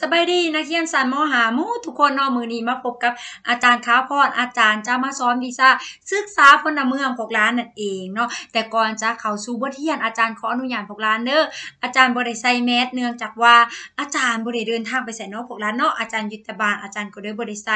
สบายดีนักเรียนสันมหามูทุกคนนอมือนี้มาพบกับอาจารย์ค้าพรอาจารย์จะมาสอนวีซ่าศึกษาพลเมืองพวกร้านนั่นเองเนาะแต่ก่อนจะเข้าสู่บทเรียนอาจารย์ขออนุญาตพวกร้านเนอะอาจารย์บริไซแมสเนื่องจากว่าอาจารย์บริเดินทางไปใส่นอกพวกร้านเนาะอาจารย์ยุทธบาลอาจารย์ก็เดยบริไซ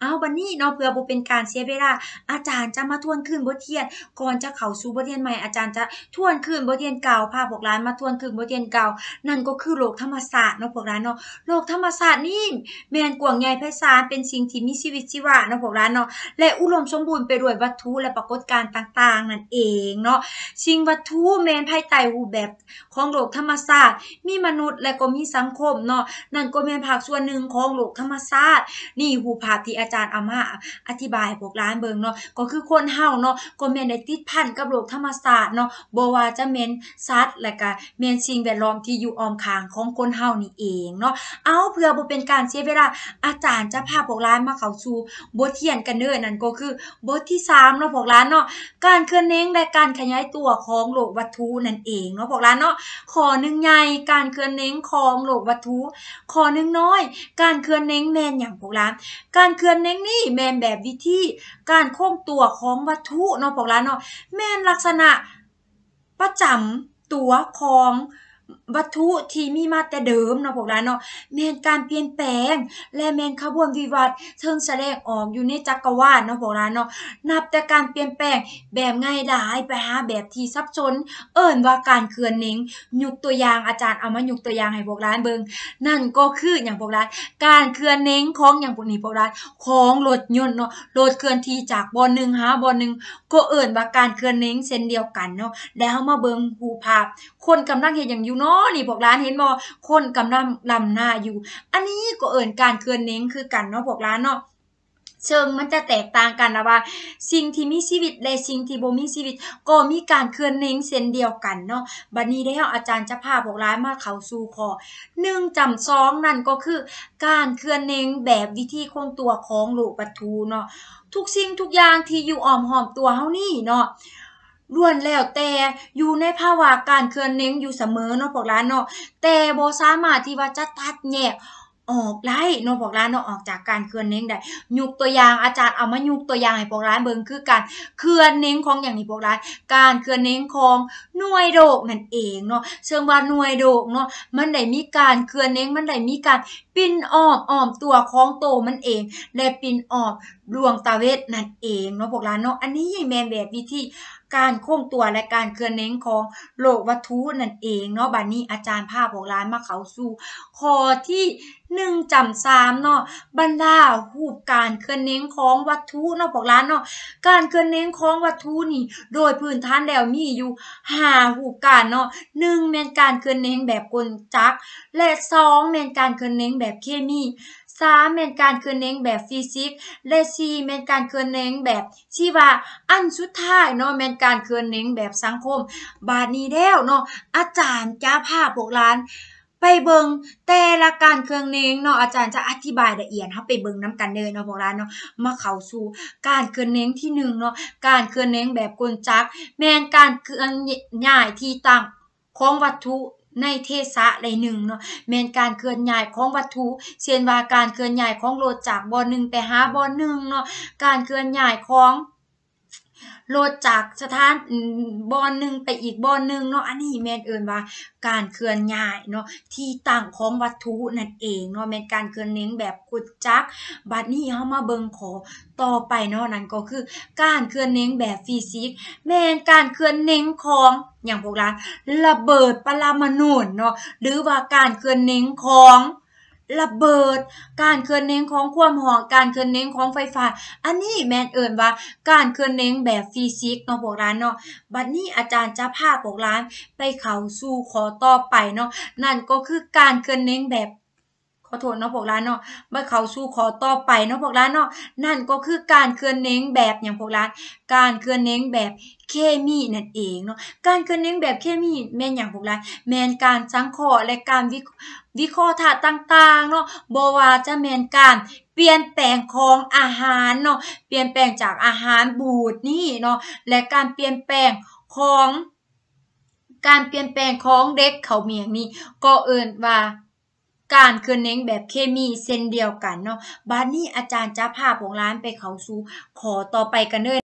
เอาบันนี้เนาะเพื่อบุเป็นการเสียเวลาอาจารย์จะมาทวนคืนบทเรียนก่อนจะเข้าสู่บทเรียนใหม่อาจารย์จะทวนคืนบทเรียนเก่าพาพวกร้านมาทวนคืนบทเรียนเก่านั่นก็คือโลกธรรมศาสตร์เนาะพวกร้านเนาะโลกธรรมศาสตร์นี่แมนกวงใหญ่ไพศาลเป็นสิ่งที่มีชีวิตชีวาเนะพวกเราเนาะและอุดมสมบูรณ์ไปด้วยวัตถุและปรากฏการณ์ต่าง ๆนั่นเองเนาะสิ่งวัตถุแมนภายใต้รูปแบบของโลกธรรมศาสตร์มีมนุษย์และก็มีสังคมเนาะนั่นก็แมนภาคส่วนหนึ่งของโลกธรรมศาสตร์นี่หูผภาพที่อาจารย์อามาอธิบายพวกร้านเบิงเนาะก็คือคนเฮาเนาะก็แมนได้ติดพันกับโลกธรรมศาสตร์เนาะบ่ว่าจะแมนสัตว์และก็แมนสิ่งแวดล้อมที่อยู่อ้อมข้างของคนเฮานี่เองเนาะเอาเพื่อบ่เป็นการเสียเวลาอาจารย์จะพาพวกร้านมาเข้าสู่บทเรียนกันเด้อนั่นก็คือบทที่3เนาะพวกร้านเนาะการเคลื่อนเน้งและการขยายตัวของโลกวัตถุนั่นเองเนาะพวกร้านเนาะข้องใหญ่การเคลื่อนเน้งของโลกวัตถุข้องน้อย การเคลื่อนเน้งแม่นอย่างพวกร้าน การเคลื่อนเน้งนี่แม่นแบบวิธี การโค้งตัวของวัตถุเนาะพวกร้านเนาะแม่นลักษณะประจำตัวของวัตถุที่มีมาแต่เดิมเนาะพวกหลานเนาะแม่นการเปลี่ยนแปลงและแม่นขบวนวิวัฒน์เชิงแสดงออกอยู่ในจักรวาลเนาะพวกหลานเนาะนับแต่การเปลี่ยนแปลงแบบง่ายดายไปหาแบบที่ซับซ้อนเอิ่นว่าการเคลื่อนเิ่งยุกตัวอย่างอาจารย์เอามายกตัวอย่างให้พวกหลานเบิงนั่นก็คืออย่างพวกหลานการเคลื่อนเิ่งของอย่างพวกนี้พวกหลานของรถยนต์เนาะรถเคลื่อนที่จากบอนหนึ่งหาบอนหนึ่งก็เอิ่นว่าการเคลื่อนเิ่งเช่นเดียวกันเนาะได้เฮามาเบิงรูภาพ คนกำลังเฮ็ดอย่างอยูู่่เนาะนี่พวกร้านเห็นบ่คนกำลังลำหน้าอยู่ อันนี้ก็เอิ่นการเคลื่อนเน้งคือกันเนาะพวกร้านเนาะเชิงมันจะแตกต่างกันนะว่า สิ่งที่มีชีวิต และสิ่งที่บ่มีชีวิต ก็มีการเคลื่อนเน้งเส้นเดียวกันเนาะ บัดนี้ได้เฮาอาจารย์จะพาพวกร้านมาเข้าสู่ขอหนึ่งจำสองนั่นก็คือการเคลื่อนเน้งแบบวิธีคงตัวของโลกปัทูเนาะทุกสิ่งทุกอย่างที่อยู่อ้อมหอมตัวเฮานี่เนาะล้วนแล้วแต่อยู่ในภาวะการเคลื่อนเน้งอยู่เสมอเนาะพวกร้านเนาะแต่บสามารถที่ว่าจะตัดแยกออกได้เนาะพวกร้านเนาะออกจากการเคลื่อนเน้งได้ยุกตัวอย่างอาจารย์เอามายุกตัวอย่างให้พวกร้านเบิ่งคือการเคลื่อนเน้งของอย่างนี้พวกร้านการเคลื่อนเน้งของหน่วยโดกนั่นเองเนาะเชิงว่าหน่วยโดกเนาะมันได้มีการเคลื่อนเน้งมันได้มีการปิ้นออบออมตัวของโตมันเอง และปิ้นออบดวงตาเวทนั่นเองเนาะพวกร้านเนาะอันนี้ยังแมนแบบวิธีการคงตัวและการเคลื่อนเน้งของโลกวัตถุนั่นเองเนาะบัดนนี้อาจารย์ภาพของร้านมาเขาสู่้อที่หนึ่งจำสามเนาะบรรดาหูปการเคลื่อนเน้งของวัตถุเนาะบอกร้านเนาะการเคลื่อนเน้งของวัตถุนี่ โดยพื้นฐานแล้วมีอยู่ห้าหูปการเนาะหนึ่งเป็นการเคลื่อนเน้งแบบกลจัก และสองเป็นการเคลื่อนเน้งแบบเคมีสแม่นการเคลื่อนเน้งแบบฟิสิกส์และสี่แม่นการเคลื่อนเน้งแบบชีวะาอันสุดท้ายเนาะแม่นการเคลื่อนเน้งแบบสังคม บาดนี้แล้วเนาะอาจารย์จ้าาพวกร้าน ไปเบิงแต่ละการเครื่องเน้งเนาะอาจารย์จะอธิบายละเอียดเขาไปเบิงน้ากันเลยเนาะพวกร้านเนาะมาเข้าสู่การเครื่องเน้งที่หนึ่งเนาะการเครื่องเน้งแบบกลจัก แม่นการเคลื่อนย้ายที่ต่างของวัตถุในเทศะใดหนึ่งเนาะแมนการเคลื่อนย้ายของวัตถุ เช่นว่าการเคลื่อนย้ายของลดจากบ่อหนึ่งไปหาบ่อหนึ่งเนาะการเคลื่อนย้ายของโหลดจากสถานบอนหนึ่งไปอีกบอนหนึ่งเนาะอันนี้แมนเอินว่าการเคลื่อนย้ายเนาะที่ต่างของวัตถุนั่นเองเนาะแมนการเคลื่อนเน้งแบบกุดจัก บัดนี้เขามาเบิงขอต่อไปเนาะนั่นก็คือ การเคลื่อนเน้งแบบฟิสิกส์แมนการเคลื่อนเน้งของอย่างพวกเราระเบิดปรมาณูเนาะหรือว่าการเคลื่อนเน้งของระเบิดการเคลื่อนเน้งของความหองการเคลื่อนเน้งของไฟฟ้า อันนี้แมนเอิญว่าการเคลื่อนเน้งแบบฟิสิกส์เนาะพวกร้านเนาะบัดนี้อาจารย์จะพาพวกร้านไปเข้าสู่ขอต่อไปเนาะนั่นก็คือการเคลื่อนเน้งแบบอโทษเนาะพวกร้านเนาะเมื่อเขาสู้ขอต่อไปเนาะพวกร้านเนาะ นั่นก็คือการเคลื่อนเน้งแบบอย่างพวกร้าน การเคลื่อนเน้งแบบเคมีนั่นเองเนาะ การเคลื่อนเน้งแบบเคมีแม่นอย่างพวกร้านแมนการสังเคราะห์และการวิเคราะห์ธาตุต่างๆเนาะบว่าจะแมนการเปลี่ยนแปลงของอาหารเนาะ เปลี่ยนแปลงจากอาหารบูดนี่เนาะ และการเปลี่ยนแปลงของ การเปลี่ยนแปลงของเด็กเขาเมียงนี้ก็เอิ่นว่าการเคลื่อนเน้งแบบเคมีเส้นเดียวกันเนาะบัดนี้อาจารย์จะพาผงล้านไปเข้าสู่ขอต่อไปกันเลย